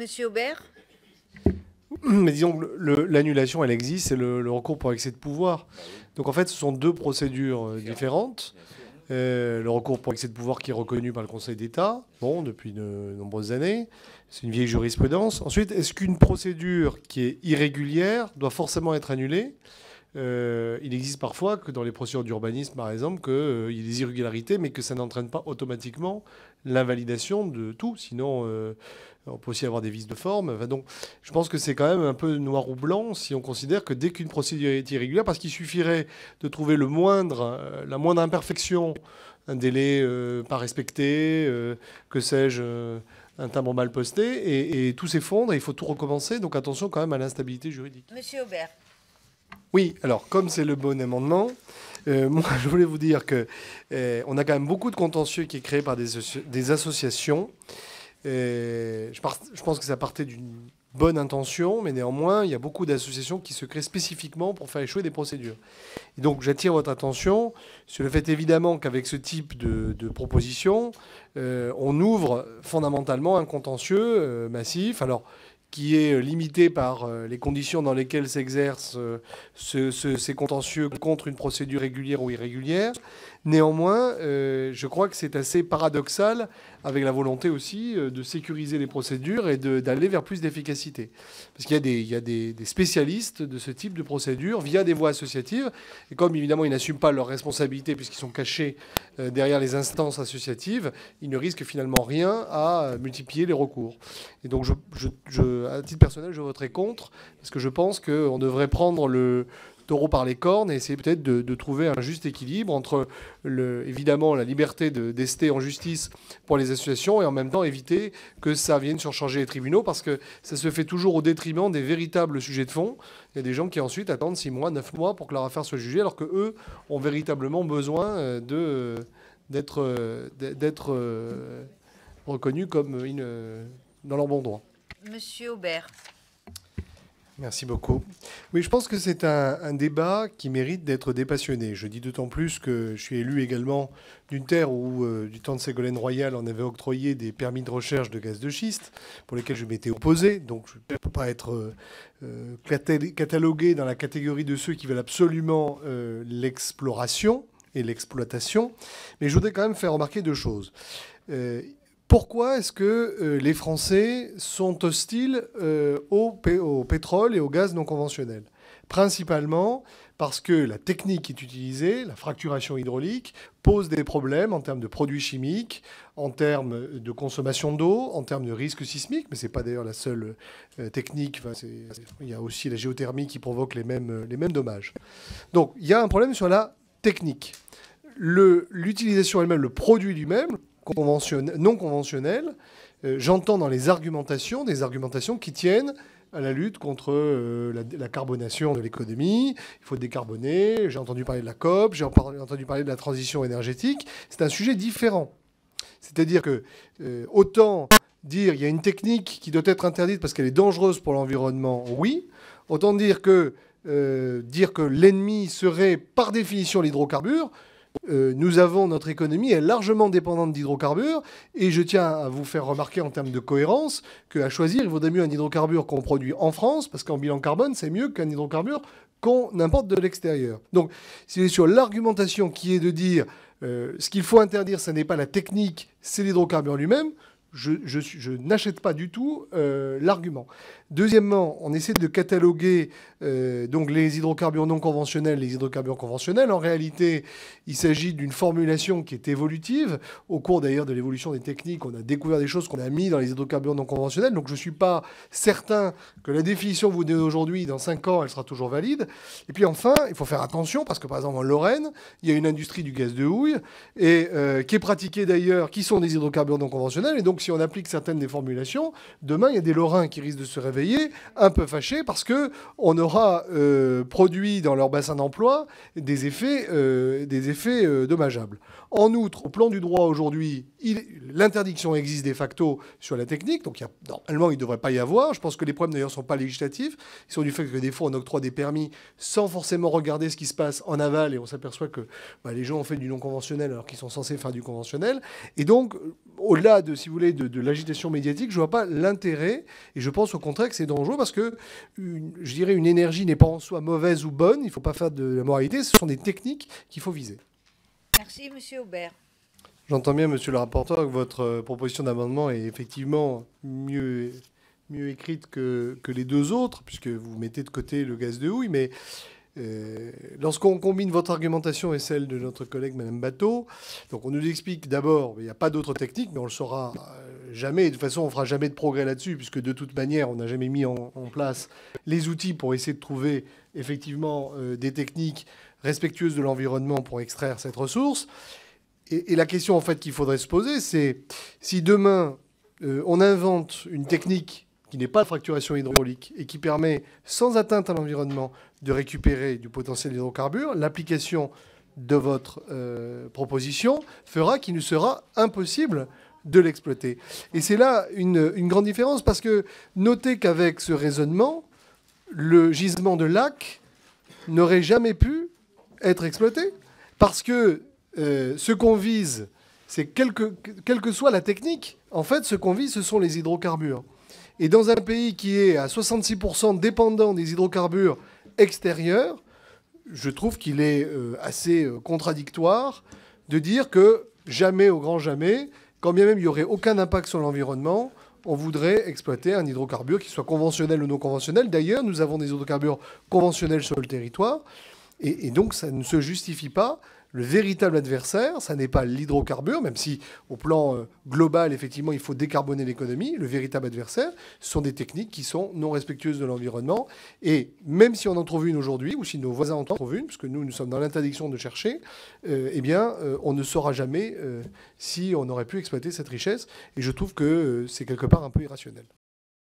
Monsieur Aubert mais disons que l'annulation, elle existe, c'est le, recours pour excès de pouvoir. Bah Donc en fait, ce sont deux procédures euh, différentes. Euh, le recours pour excès de pouvoir qui est reconnu par le Conseil d'État, bon, depuis de nombreuses années, c'est une vieille jurisprudence. Ensuite, est-ce qu'une procédure qui est irrégulière doit forcément être annulée euh, il existe parfois que dans les procédures d'urbanisme, par exemple, qu'il euh, il y ait des irrégularités, mais que ça n'entraîne pas automatiquement l'invalidation de tout. Sinon, euh, on peut aussi avoir des vices de forme. donc, je pense que c'est quand même un peu noir ou blanc si on considère que dès qu'une procédure est irrégulière, parce qu'il suffirait de trouver le moindre, la moindre imperfection, un délai pas respecté, que sais-je un timbre mal posté et, et tout s'effondre et il faut tout recommencer. Donc attention quand même à l'instabilité juridique. Monsieur Aubert. Oui, alors comme c'est le bon amendement, euh, moi je voulais vous dire que euh, on a quand même beaucoup de contentieux qui est créé par des, associations. Euh, je, pense que ça partait d'une bonne intention, mais néanmoins il y a beaucoup d'associations qui se créent spécifiquement pour faire échouer des procédures. Et donc j'attire votre attention sur le fait évidemment qu'avec ce type de, de proposition, on ouvre fondamentalement un contentieux massif. Alors qui est euh, limité par euh, les conditions dans lesquelles s'exercent euh, ces contentieux contre une procédure régulière ou irrégulière. Néanmoins, je crois que c'est assez paradoxal avec la volonté aussi de sécuriser les procédures et d'aller vers plus d'efficacité. Parce qu'il y a, des, il y a des, spécialistes de ce type de procédure via des voies associatives. Et comme évidemment ils n'assument pas leurs responsabilités puisqu'ils sont cachés derrière les instances associatives, ils ne risquent finalement rien à multiplier les recours. Et donc je à titre personnel, je voterai contre, parce que je pense qu'on devrait prendre le taureau par les cornes et essayer peut-être de, trouver un juste équilibre entre, évidemment, la liberté d'ester en justice pour les associations et en même temps éviter que ça vienne surcharger les tribunaux, parce que ça se fait toujours au détriment des véritables sujets de fond. Il y a des gens qui ensuite attendent 6 mois, 9 mois pour que leur affaire soit jugée, alors qu'eux ont véritablement besoin euh, d'être euh, euh, reconnus comme dans leur bon droit. Monsieur Aubert. Merci beaucoup. Oui, je pense que c'est un, débat qui mérite d'être dépassionné. Je dis d'autant plus que je suis élu également d'une terre où, euh, du temps de Ségolène Royal, on avait octroyé des permis de recherche de gaz de schiste, pour lesquels je m'étais opposé. Donc, je ne peux pas être euh, euh, catalogué dans la catégorie de ceux qui veulent absolument l'exploration et l'exploitation. Mais je voudrais quand même faire remarquer deux choses. Pourquoi est-ce que euh, les Français sont hostiles euh, au, pétrole et au gaz non conventionnel Principalement parce que la technique qui est utilisée, la fracturation hydraulique, pose des problèmes en termes de produits chimiques, en termes de consommation d'eau, en termes de risque sismiques, mais ce n'est pas d'ailleurs la seule euh, technique. il y a aussi la géothermie qui provoque les mêmes dommages. Donc il y a un problème sur la technique l'utilisation elle-même, le produit lui-même, non conventionnelle, euh, j'entends dans les argumentations des argumentations qui tiennent à la lutte contre euh, la, carbonation de l'économie. Il faut décarboner. J'ai entendu parler de la COP, j'ai entendu parler de la transition énergétique. C'est un sujet différent. C'est-à-dire que euh, autant dire il y a une technique qui doit être interdite parce qu'elle est dangereuse pour l'environnement, oui. Autant dire que dire que l'ennemi serait par définition l'hydrocarbure, euh, nous avons notre économie est largement dépendante d'hydrocarbures et je tiens à vous faire remarquer en termes de cohérence qu'à choisir, il vaudrait mieux un hydrocarbure qu'on produit en France parce qu'en bilan carbone, c'est mieux qu'un hydrocarbure qu'on importe de l'extérieur. Donc, c'est sur l'argumentation qui est de dire euh, ce qu'il faut interdire, ce n'est pas la technique, c'est l'hydrocarbure lui-même je, n'achète pas du tout euh, l'argument. Deuxièmement, on essaie de cataloguer euh, donc les hydrocarbures non conventionnels, les hydrocarbures conventionnels. En réalité, il s'agit d'une formulation qui est évolutive. Au cours d'ailleurs de l'évolution des techniques, on a découvert des choses qu'on a mis dans les hydrocarbures non conventionnels. Donc je ne suis pas certain que la définition que vous donnez aujourd'hui, dans 5 ans, elle sera toujours valide. Et puis enfin, il faut faire attention parce que par exemple en Lorraine, il y a une industrie du gaz de houille et, euh, qui est pratiquée d'ailleurs, qui sont des hydrocarbures non conventionnels. Et donc si on applique certaines des formulations, demain, il y a des Lorrains qui risquent de se réveiller un peu fâchés parce qu'on aura euh, produit dans leur bassin d'emploi des effets, euh, des effets euh, dommageables. En outre, au plan du droit aujourd'hui, l'interdiction existe de facto sur la technique, donc normalement, il ne devrait pas y avoir. Je pense que les problèmes, d'ailleurs, ne sont pas législatifs. Ils sont du fait que des fois, on octroie des permis sans forcément regarder ce qui se passe en aval et on s'aperçoit que bah, les gens ont fait du non conventionnel alors qu'ils sont censés faire du conventionnel. Et donc, au-delà de, si vous voulez, de, l'agitation médiatique, je vois pas l'intérêt. Et je pense au contraire que c'est dangereux parce que, je dirais, une énergie n'est pas en soi mauvaise ou bonne. Il faut pas faire de la moralité. Ce sont des techniques qu'il faut viser. Merci, Monsieur Aubert. J'entends bien, Monsieur le rapporteur, que votre euh, proposition d'amendement est effectivement mieux, mieux écrite que, que les deux autres, puisque vous mettez de côté le gaz de houille, mais euh, lorsqu'on combine votre argumentation et celle de notre collègue Madame Bateau, donc on nous explique d'abord, il n'y a pas d'autre technique, mais on le saura euh, jamais. de toute façon, on fera jamais de progrès là-dessus, puisque de toute manière, on n'a jamais mis en, place les outils pour essayer de trouver effectivement euh, des techniques respectueuses de l'environnement pour extraire cette ressource. Et, la question en fait qu'il faudrait se poser, c'est si demain on invente une technique qui n'est pas de fracturation hydraulique et qui permet, sans atteinte à l'environnement, de récupérer du potentiel d'hydrocarbures, l'application de votre euh, proposition fera qu'il nous sera impossible de l'exploiter. Et c'est là une, grande différence parce que notez qu'avec ce raisonnement, le gisement de lac n'aurait jamais pu être exploité parce que euh, ce qu'on vise, c'est quelque quelle que soit la technique, en fait, ce qu'on vise, ce sont les hydrocarbures. Et dans un pays qui est à 66% dépendant des hydrocarbures extérieurs, je trouve qu'il est euh, assez euh, contradictoire de dire que jamais, au grand jamais, quand bien même il n'y aurait aucun impact sur l'environnement, on voudrait exploiter un hydrocarbure qui soit conventionnel ou non conventionnel. D'ailleurs, nous avons des hydrocarbures conventionnels sur le territoire, et, et donc ça ne se justifie pas. Le véritable adversaire, ça n'est pas l'hydrocarbure, même si au plan euh, global, effectivement, il faut décarboner l'économie. Le véritable adversaire, ce sont des techniques qui sont non respectueuses de l'environnement. Et même si on en trouve une aujourd'hui, ou si nos voisins en trouvent une, puisque nous, nous sommes dans l'interdiction de chercher, euh, eh bien, euh, on ne saura jamais si on aurait pu exploiter cette richesse. Et je trouve que c'est quelque part un peu irrationnel.